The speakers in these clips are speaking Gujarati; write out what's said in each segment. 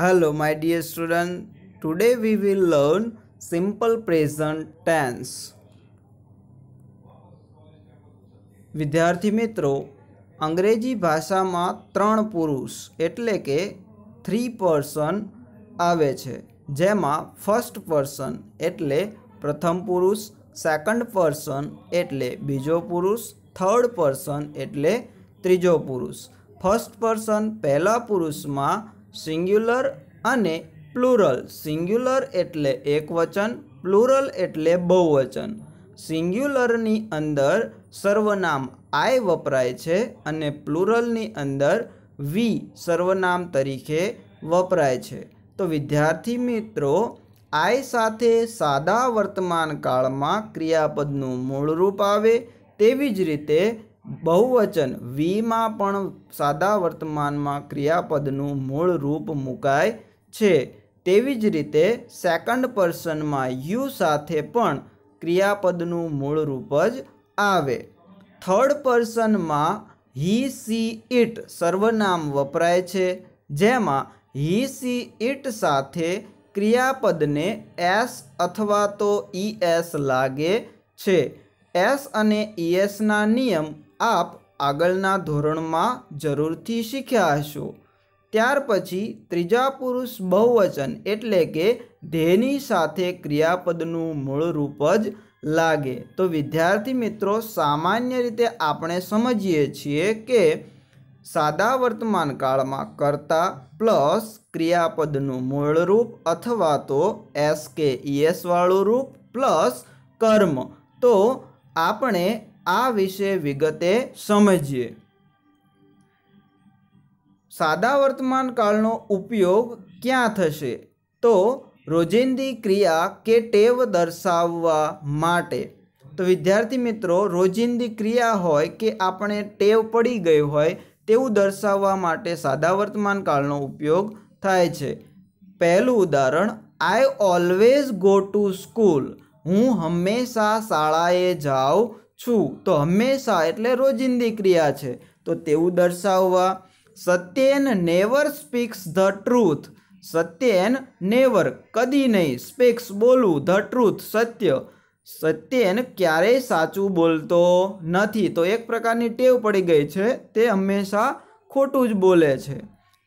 Hello my dear student today we will learn simple present tense વિદ્યાર્થી મિત્રો અંગ્રેજી ભાષામાં ત્રણ પુરુષ એટલે કે થ્રી પર્સન આવે છે જેમાં ફર્સ્ટ પર્સન એટલે પ્રથમ પુરુષ સેકન્ડ પર્સન એટલે બીજો પુરુષ થર્ડ પર્સન એટલે ત્રીજો પુરુષ ફર્સ્ટ પર્સન પહેલા પુરુષમાં સિંગ્યુલર અને પ્લુરલ સિંગ્યુલર એટલે એક વચન પ્લુરલ એટલે બહુવચન સિંગ્યુલરની અંદર સર્વનામ આય વપરાય છે અને પ્લુરલની અંદર વી સર્વનામ તરીકે વપરાય છે તો વિદ્યાર્થી મિત્રો આય સાથે સાદા વર્તમાન કાળમાં ક્રિયાપદનું મૂળરૂપ આવે તેવી જ રીતે બહુવચન વીમાં પણ સાદા વર્તમાનમાં ક્રિયાપદનું મૂળ રૂપ મુકાય છે તેવી જ રીતે સેકન્ડ પર્સનમાં યુ સાથે પણ ક્રિયાપદનું મૂળ રૂપ જ આવે થર્ડ પર્સનમાં હી સી ઇટ સર્વનામ વપરાય છે જેમાં હી સી ઇટ સાથે ક્રિયાપદને એસ અથવા તો એસ લાગે છે એસ અને ઈએસના નિયમ આપ આગળના ધોરણમાં જરૂરથી શીખ્યા હશો ત્યાર પછી ત્રીજા પુરુષ બહુવચન એટલે કે ધ્યેયની સાથે ક્રિયાપદનું મૂળ રૂપ જ લાગે તો વિદ્યાર્થી મિત્રો સામાન્ય રીતે આપણે સમજીએ છીએ કે સાદા વર્તમાન કાળમાં કરતા પ્લસ ક્રિયાપદનું મૂળ રૂપ અથવા તો એસ કે વાળું રૂપ પ્લસ કર્મ તો આપણે આ વિશે વિગતે સમજીએ સાદા વર્તમાન કાળનો ઉપયોગ ક્યાં થશે તો રોજિંદી ક્રિયા કે ટેવ દર્શાવવા માટે તો વિદ્યાર્થી મિત્રો રોજિંદી ક્રિયા હોય કે આપણે ટેવ પડી ગઈ હોય તેવું દર્શાવવા માટે સાદા વર્તમાન કાળનો ઉપયોગ થાય છે પહેલું ઉદાહરણ I always go to school હું હંમેશા શાળાએ જાઉં છું તો હંમેશા એટલે રોજિંદી ક્રિયા છે તો તેવું દર્શાવવા Satyen never speaks the truth Satyen never કદી નહીં સ્પીક્સ બોલવું ધ ટ્રુથ સત્ય સત્યેન ક્યારેય સાચું બોલતો નથી તો એક પ્રકારની ટેવ પડી ગઈ છે તે હંમેશા ખોટું જ બોલે છે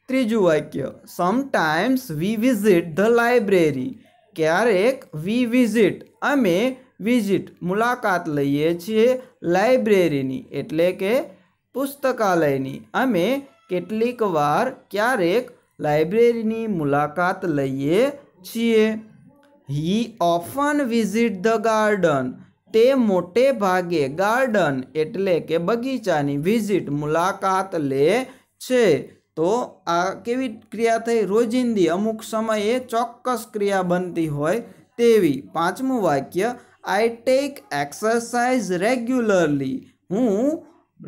ત્રીજું વાક્ય sometimes we visit the library ક્યારેક વી વિઝિટ અમે વિઝિટ મુલાકાત લઈએ છીએ લાઇબ્રેરીની એટલે કે પુસ્તકાલયની અમે કેટલીક વાર ક્યારેક લાઇબ્રેરીની મુલાકાત લઈએ છીએ he often visit the garden તે મોટે ભાગે ગાર્ડન એટલે કે બગીચાની વિઝિટ મુલાકાત લે છે તો આ કેવી ક્રિયા થઈ રોજિંદી અમુક સમયે ચોક્કસ ક્રિયા બનતી હોય તેવી પાંચમું વાક્ય આઈ ટેક એક્સરસાઇઝ રેગ્યુલરલી હું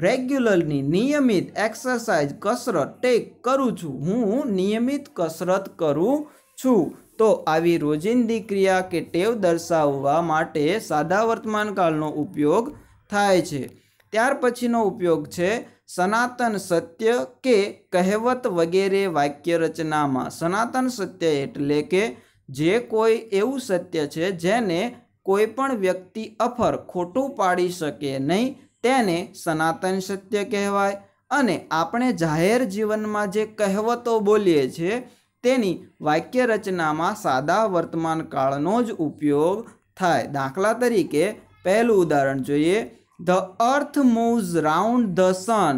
રેગ્યુલરની નિયમિત એક્સરસાઇઝ કસરત ટેક કરું છું હું નિયમિત કસરત કરું છું તો આવી રોજિંદી ક્રિયા કે ટેવ દર્શાવવા માટે સાદા વર્તમાનકાળનો ઉપયોગ થાય છે ત્યાર પછીનો ઉપયોગ છે સનાતન સત્ય કે કહેવત વગેરે વાક્ય રચનામાં સનાતન સત્ય એટલે કે જે કોઈ એવું સત્ય છે જેને કોઈ પણ વ્યક્તિ અફર ખોટું પાડી શકે નહીં તેને સનાતન સત્ય કહેવાય અને આપણે જાહેર જીવનમાં જે કહેવતો બોલીએ છીએ તેની વાક્ય રચનામાં સાદા વર્તમાન કાળનો જ ઉપયોગ થાય દાખલા તરીકે પહેલું ઉદાહરણ જોઈએ the earth moves round the sun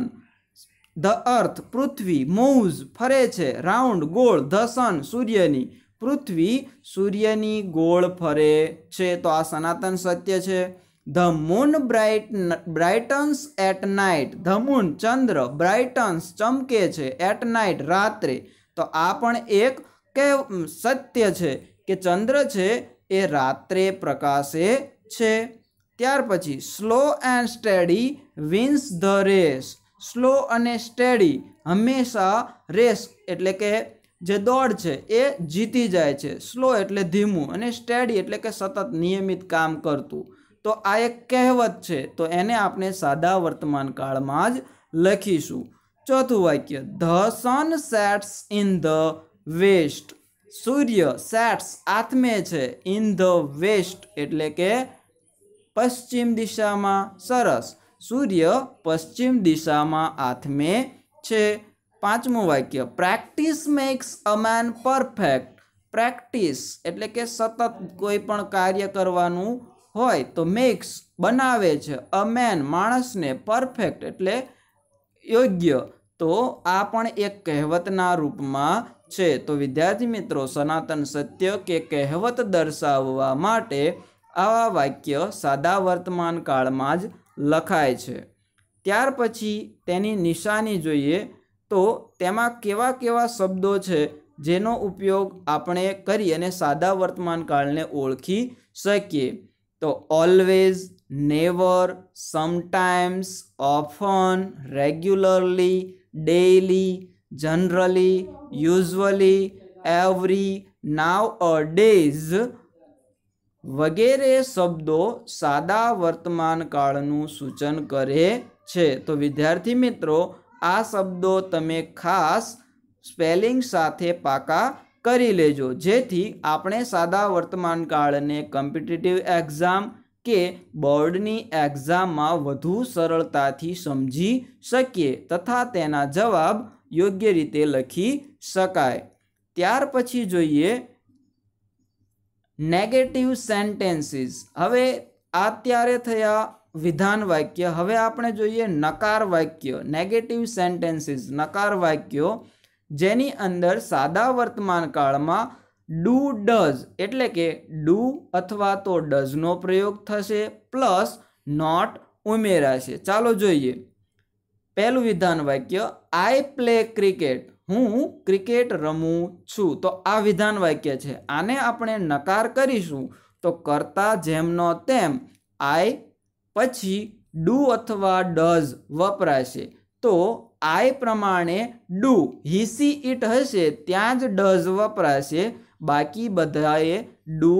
the earth પૃથ્વી મૂવ્સ ફરે છે રાઉન્ડ ગોળ ધ સન સૂર્યની પૃથ્વી સૂર્યની ગોળ ફરે છે તો આ સનાતન સત્ય છે the moon bright brightens at night the moon ચંદ્ર બ્રાઇટન્સ ચમકે છે એટ નાઇટ રાત્રે તો આ પણ એક કે સત્ય છે કે ચંદ્ર છે એ રાત્રે પ્રકાશે છે ત્યાર પછી slow and steady wins the race slow અને સ્ટેડી હંમેશા રેસ એટલે કે જે દોડ છે એ જીતી જાય છે સ્લો એટલે ધીમું અને સ્ટેડી એટલે કે સતત નિયમિત કામ કરતું તો આ એક કહેવત છે તો એને આપણે સાદા વર્તમાન કાળમાં જ લખીશું ચોથું વાક્ય the sun sets in the west સૂર્ય સેટ્સ આત્મે છે ઇન ધ વેસ્ટ એટલે કે પશ્ચિમ દિશામાં સરસ સૂર્ય પશ્ચિમ દિશામાં આથમે છે પાંચમું વાક્ય practice makes a man perfect practice એટલે કે સતત કોઈ પણ કાર્ય કરવાનું હોય તો મેક્સ બનાવે છે અ મેન માણસને પરફેક્ટ એટલે યોગ્ય તો આ પણ એક કહેવતના રૂપમાં છે તો વિદ્યાર્થી મિત્રો સનાતન સત્ય કે કહેવત દર્શાવવા માટે આવા વાક્ય સાદા વર્તમાન કાળમાં જ લખાય છે ત્યાર પછી તેની નિશાની જોઈએ તો તેમાં કેવા કેવા શબ્દો છે જેનો ઉપયોગ આપણે કરી અને સાદા વર્તમાન કાળને ઓળખી શકીએ તો always never sometimes often regularly daily generally usually every nowadays વગેરે શબ્દો સાદા વર્તમાન કાળનું સૂચન કરે છે તો વિદ્યાર્થી મિત્રો આ શબ્દો તમે ખાસ સ્પેલિંગ સાથે પાકા કરી લેજો જેથી આપણે સાદા વર્તમાન કાળને કમ્પિટિટિવ એક્ઝામ કે બોર્ડની એક્ઝામમાં વધુ સરળતાથી સમજી શકીએ તથા તેના જવાબ યોગ્ય રીતે લખી શકાય ત્યાર પછી જોઈએ નેગેટિવ સેન્ટેન્સીસ હવે આ ત્યારે થયા વિધાન વાક્ય હવે આપણે જોઈએ નકાર વાક્ય નેગેટિવ સેન્ટેન્સીસ નકાર વાક્યો જેની અંદર સાદા વર્તમાન કાળમાં ડુ ડઝ એટલે કે ડુ અથવા તો ડઝનો પ્રયોગ થશે પ્લસ નોટ ઉમેરાશે ચાલો જોઈએ પહેલું વિધાન વાક્ય આઈ પ્લે ક્રિકેટ હું ક્રિકેટ રમું છું તો આ વિધાન વાક્ય છે આને આપણે નકાર કરીશું તો કરતા જેમનો તેમ આઈ પછી ડુ અથવા ડઝ વપરાશે તો આય પ્રમાણે ડુ હી સી ઇટ હશે ત્યાં જ ડઝ વપરાશે બાકી બધાએ ડુ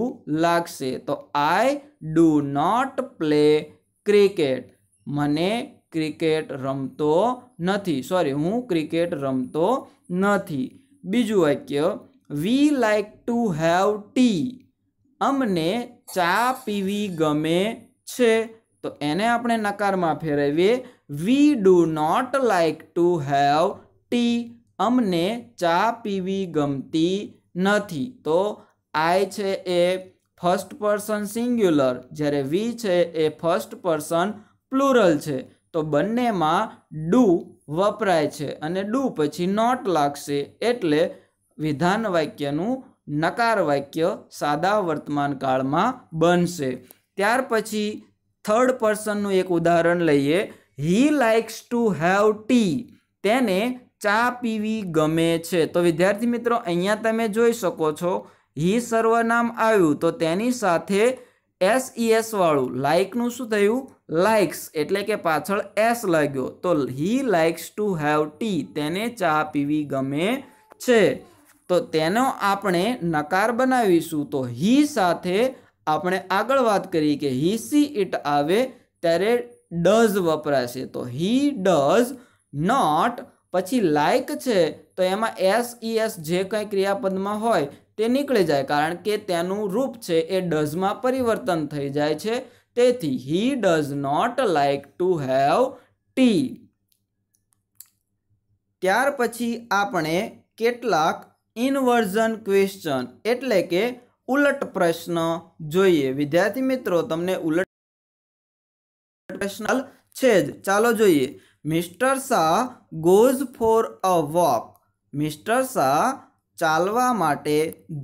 લાગશે તો I do not play cricket મને ક્રિકેટ રમતો નથી સોરી હું ક્રિકેટ રમતો નથી બીજું વાક્ય we like to have tea અમને ચા પીવી ગમે છે તો એને આપણે નકારમાં ફેરવીએ we do not like to have tea અમને ચા પીવી ગમતી નથી તો આઈ છે એ ફર્સ્ટ પર્સન સિંગ્યુલર જ્યારે વી છે એ ફર્સ્ટ પર્સન પ્લુરલ છે તો બંનેમાં ડુ વપરાય છે અને ડુ પછી નોટ લાગશે એટલે વિધાન વાક્યનું નકાર વાક્ય સાદા વર્તમાન કાળમાં બનશે ત્યાર પછી થર્ડ પર્સનનું એક ઉદાહરણ લઈએ he likes to have tea તેને ચા પીવી ગમે છે તો વિદ્યાર્થી મિત્રો અહીંયા તમે જોઈ શકો છો હી સર્વનામ આવ્યું તો તેની સાથે એસ ઈએસ e વાળું લાઇકનું શું થયું લાઇક્સ એટલે કે પાછળ એસ લાગ્યો તો he likes to have tea તેને ચા પીવી ગમે છે તો તેનો આપણે નકાર બનાવીશું તો હી સાથે આપણે આગળ વાત કરી કે હી સી ઇટ આવે ત્યારે ડઝ વપરાશે તો હી ડઝ નોટ પછી લાઇક છે તો એમાં એસ ઈ એસ જે કંઈ ક્રિયાપદમાં હોય તે નીકળી જાય કારણ કે તેનું રૂપ છે એ ડઝમાં પરિવર્તન થઈ જાય છે તેથી he does not like to have tea ત્યાર પછી આપણે કેટલાક ઇન્વર્ઝન ક્વેશ્ચન એટલે કે ઉલટ પ્રશ્ન જોઈએ વિદ્યાર્થી મિત્રો તમને ઉલટ પ્રશ્ન છે જ ચાલો જોઈએ mister Shah goes for a walk mister Shah ચાલવા માટે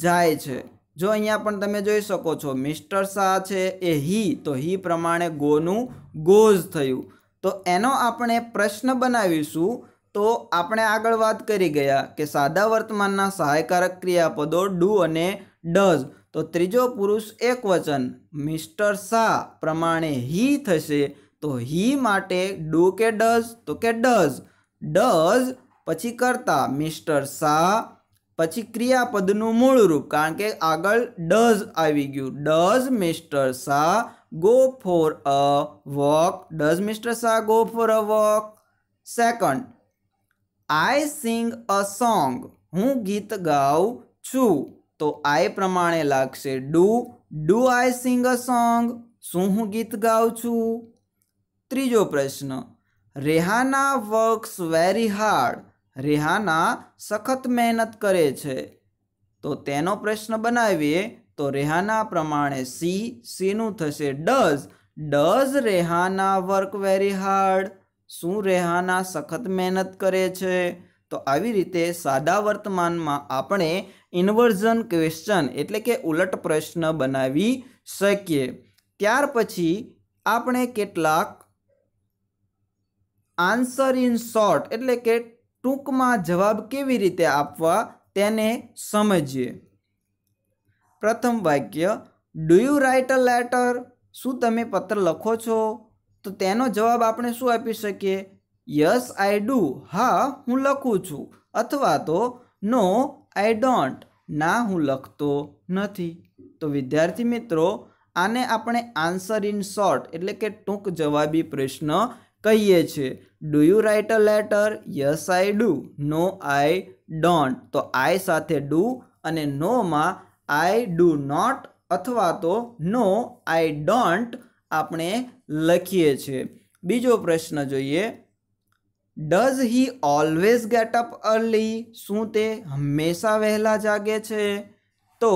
જાય છે જો અહીંયા પણ તમે જોઈ શકો છો મિસ્ટર શાહ છે એ હી તો હી પ્રમાણે ગોનું ગોઝ થયું તો એનો આપણે પ્રશ્ન બનાવીશું તો આપણે આગળ વાત કરી ગયા કે સાદા વર્તમાનના સહાયકારક ક્રિયાપદો ડુ અને ડઝ તો ત્રીજો પુરુષ એક વચન મિસ્ટર શાહ પ્રમાણે હી થશે તો હી માટે ડો કે ડઝ તો કે ડઝ ડઝ પછી કરતા મિસ્ટર શાહ પછી ક્રિયાપદનું મૂળ રૂપ કારણ કે આગળ ડઝ આવી ગયું does mister Shah go for a walk does mister Shah go for a walk second I sing a song હું ગીત ગાઉં છું તો આય પ્રમાણે લાગશે do do I sing a song શું હું ગીત ગાઉં છું ત્રીજો પ્રશ્ન Rehana works very hard Rehana સખત મહેનત કરે છે તો તેનો પ્રશ્ન બનાવીએ તો રેહાના પ્રમાણે સી સીનું થશે does does Rehana work very hard શું રેહાના સખત મહેનત કરે છે તો આવી રીતે સાદા વર્તમાનમાં આપણે ઇન્વર્ઝન ક્વેશ્ચન એટલે કે ઉલટ પ્રશ્ન બનાવી શકીએ ત્યાર પછી આપણે કેટલાક આન્સર ઇન શોર્ટ એટલે કે ટૂંકમાં જવાબ કેવી રીતે આપવા તેને સમજીએ પ્રથમ વાક્ય do you write a letter શું તમે પત્ર લખો છો તો તેનો જવાબ આપણે શું આપી શકીએ યસ આઈ ડુ હા હું લખું છું અથવા તો નો આઈ ડોન્ટ ના હું લખતો નથી તો વિદ્યાર્થી મિત્રો આને આપણે આન્સર ઇન શોર્ટ એટલે કે ટૂંક જવાબી પ્રશ્ન કહીએ છીએ do you write a letter yes I do no I don't તો આઈ સાથે ડુ અને નોમાં આઈ ડુ નોટ અથવા તો નો આઈ ડોન્ટ આપણે લખીએ છીએ બીજો પ્રશ્ન જોઈએ does he always get up early શું તે હંમેશા વહેલા જાગે છે તો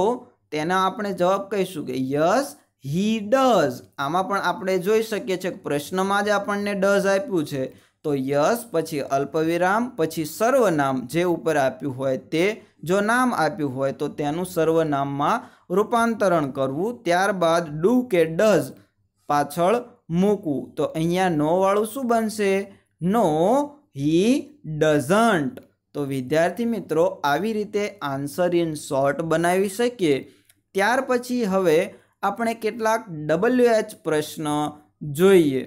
તેના આપણે જવાબ કહીશું કે યસ હી ડઝ આમાં પણ આપણે જોઈ શકીએ છીએ પ્રશ્નમાં જ આપણને ડઝ આપ્યું છે તો યસ પછી અલ્પવિરામ પછી સર્વનામ જે ઉપર આપ્યું હોય તે જો નામ આપ્યું હોય તો તેનું સર્વનામમાં રૂપાંતરણ કરવું ત્યારબાદ ડુ કે ડઝ પાછળ મૂકવું તો અહીંયા નોવાળું શું બનશે નો હી ડઝન્ટ તો વિદ્યાર્થી મિત્રો આવી રીતે આન્સર ઇન શોર્ટ બનાવી શકીએ ત્યાર પછી હવે આપણે કેટલાક ડબલ્યુ એચ પ્રશ્ન જોઈએ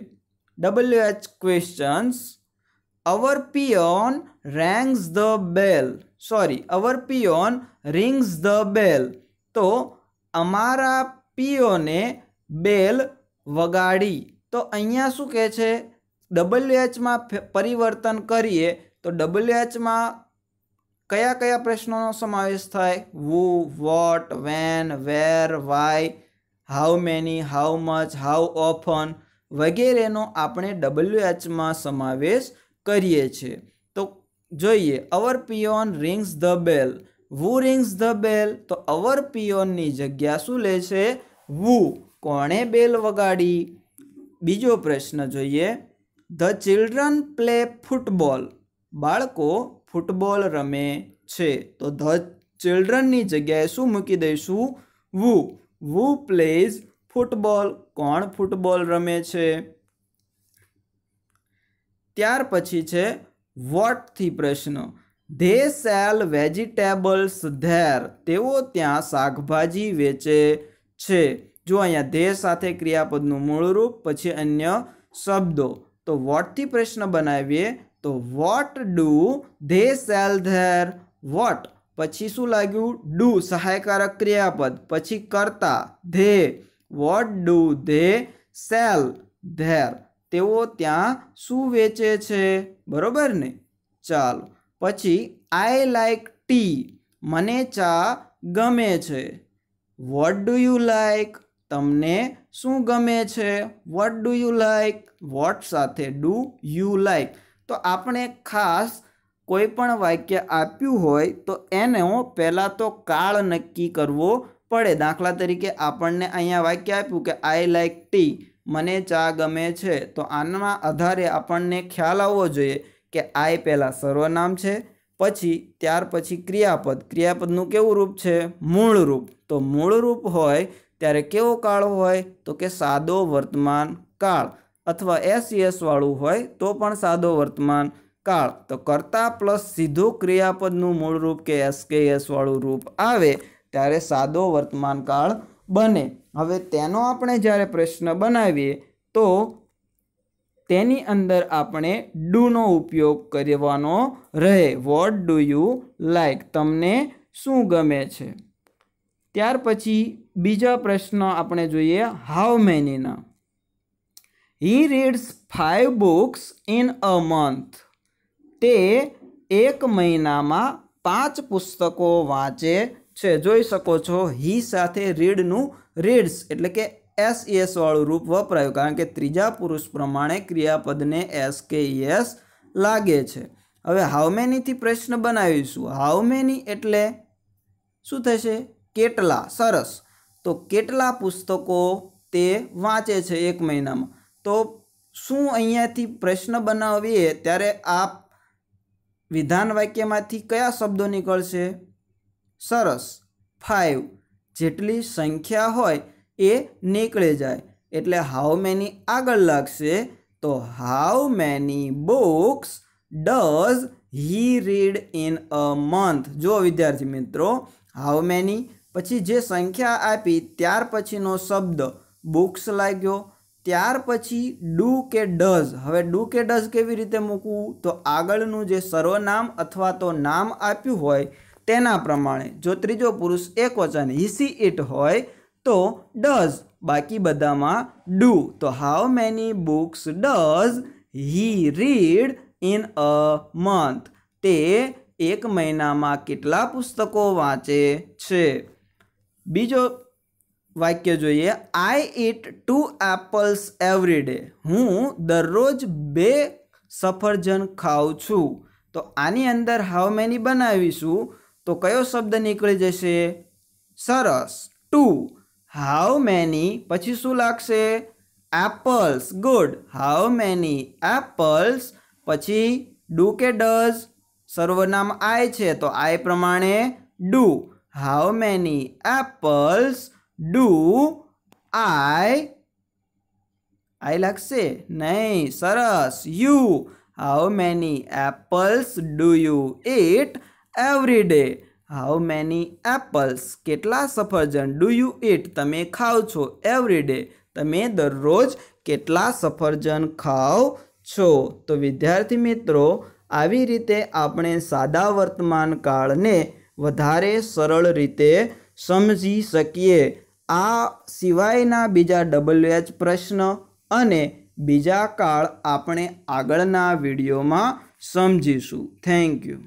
W H questions our peon rangs the bell sorry our peon rings the bell તો અમારા પિયોને બેલ વગાડી તો અહીંયા શું કહે છે ડબલ્યુ એચમાં પરિવર્તન કરીએ તો એચમાં કયા કયા પ્રશ્નોનો સમાવેશ થાય who what when where why how many how much how often વગેરેનો આપણે ડબલ્યુ એચમાં સમાવેશ કરીએ છીએ તો જોઈએ our peon rings the bell who rings the bell તો અવર પિયોનની જગ્યા શું લે છે વુ કોણે બેલ વગાડી બીજો પ્રશ્ન જોઈએ ધ ચિલ્ડ્રન પ્લે ફૂટબોલ બાળકો ફૂટબોલ રમે છે તો ધ ચિલ્ડ્રનની જગ્યાએ શું મૂકી દઈશું વુ વુ પ્લેઝ ફૂટબોલ કોણ ફૂટબોલ રમે છે ત્યાર પછી છે વોટથી પ્રશ્ન ધે સેલ વેજીટેબલ્સ ધેર તેઓ ત્યાં શાકભાજી વેચે છે જો અહીંયા ધે સાથે ક્રિયાપદનું મૂળરૂપ પછી અન્ય શબ્દો તો વોટથી પ્રશ્ન બનાવીએ તો what do they sell there what પછી શું લાગ્યું ડુ સહાયકારક ક્રિયાપદ પછી કરતા they what do they sell there તેઓ ત્યાં શું વેચે છે બરોબર ને ચાલો પછી આઈ લાઈક ટી મને ચા ગમે છે વોટ ડુ યુ લાઈક તમને શું ગમે છે what do you like what સાથે ડુ યુ લાઈક તો આપણે ખાસ કોઈ પણ વાક્ય આપ્યું હોય તો એનો પહેલાં તો કાળ નક્કી કરવો પડે દાખલા તરીકે આપણને અહીંયા વાક્ય આપ્યું કે આઈ લાઇક ટી મને ચા ગમે છે તો આના આધારે આપણને ખ્યાલ આવવો જોઈએ કે આઈ પહેલાં સર્વનામ છે પછી ત્યાર પછી ક્રિયાપદ ક્રિયાપદનું કેવું રૂપ છે મૂળ રૂપ તો મૂળ રૂપ હોય ત્યારે કેવો કાળ હોય તો કે સાદો વર્તમાન કાળ અથવા e વાળું હોય તો પણ સાદો વર્તમાન કાળ તો કર્તા પ્લસ સીધું ક્રિયાપદનું મૂળ રૂપ કે વાળું રૂપ આવે ત્યારે સાદો વર્તમાન કાળ બને હવે તેનો આપણે જ્યારે પ્રશ્ન બનાવીએ તો તેની અંદર આપણે ડૂનો ઉપયોગ કરવાનો રહે વોટ ડુ યુ લાઇક તમને શું ગમે છે ત્યાર પછી બીજા પ્રશ્ન આપણે જોઈએ હાઉ મેનીના he reads five books in a month તે એક મહિનામાં પાંચ પુસ્તકો વાંચે છે જોઈ શકો છો હી સાથે રીડનું રીડ્સ એટલે કે એસ એસ e વાળું રૂપ વપરાયું કારણ કે ત્રીજા પુરુષ પ્રમાણે ક્રિયાપદને એસ કે એસ લાગે છે હવે હાઉ મેનીથી પ્રશ્ન બનાવીશું હાઉ મેની એટલે શું થશે કેટલા સરસ તો કેટલા પુસ્તકો તે વાંચે છે એક મહિનામાં તો શું અહીંયાથી પ્રશ્ન બનાવીએ ત્યારે આ વિધાન વાક્યમાંથી કયા શબ્દો નીકળશે સરસ ફાઇવ જેટલી સંખ્યા હોય એ નીકળી જાય એટલે હાઉ મેની આગળ લાગશે તો how many books does he read in a month જો વિદ્યાર્થી મિત્રો હાઉ મેની પછી જે સંખ્યા આપી ત્યાર પછીનો શબ્દ બુક્સ લાગ્યો ત્યાર પછી ડુ કે ડઝ હવે ડુ કે ડઝ કેવી રીતે મૂકવું તો આગળનું જે સર્વનામ અથવા તો નામ આપ્યું હોય તેના પ્રમાણે જો ત્રીજો પુરુષ એકવચન હિસી ઇટ હોય તો ડઝ બાકી બધામાં ડુ તો how many books does he read in a month તે એક મહિનામાં કેટલા પુસ્તકો વાંચે છે બીજો વાક્ય જોઈએ I eat two apples every day હું દરરોજ બે સફરજન ખાઉં છું તો આની અંદર હાવ મેની બનાવીશું તો કયો શબ્દ નીકળી જશે સરસ ટુ હાવ મેની પછી શું લાગશે apples good how many apples પછી ડુ કે ડઝ સર્વનામ આય છે તો આય પ્રમાણે do How many apples do I I લાગશે નહીં સરસ you how many apples do you eat every day how many apples કેટલા સફરજન ડુ યુ ઇટ તમે ખાઓ છો એવરી ડે તમે દરરોજ કેટલા સફરજન ખાઓ છો તો વિદ્યાર્થી મિત્રો આવી રીતે આપણે સાદા વર્તમાન કાળને વધારે સરળ રીતે સમજી શકીએ આ સિવાયના બીજા ડબલ એચ પ્રશ્ન અને બીજા કાળ આપણે આગળના વિડીયોમાં સમજીશું થેન્ક યુ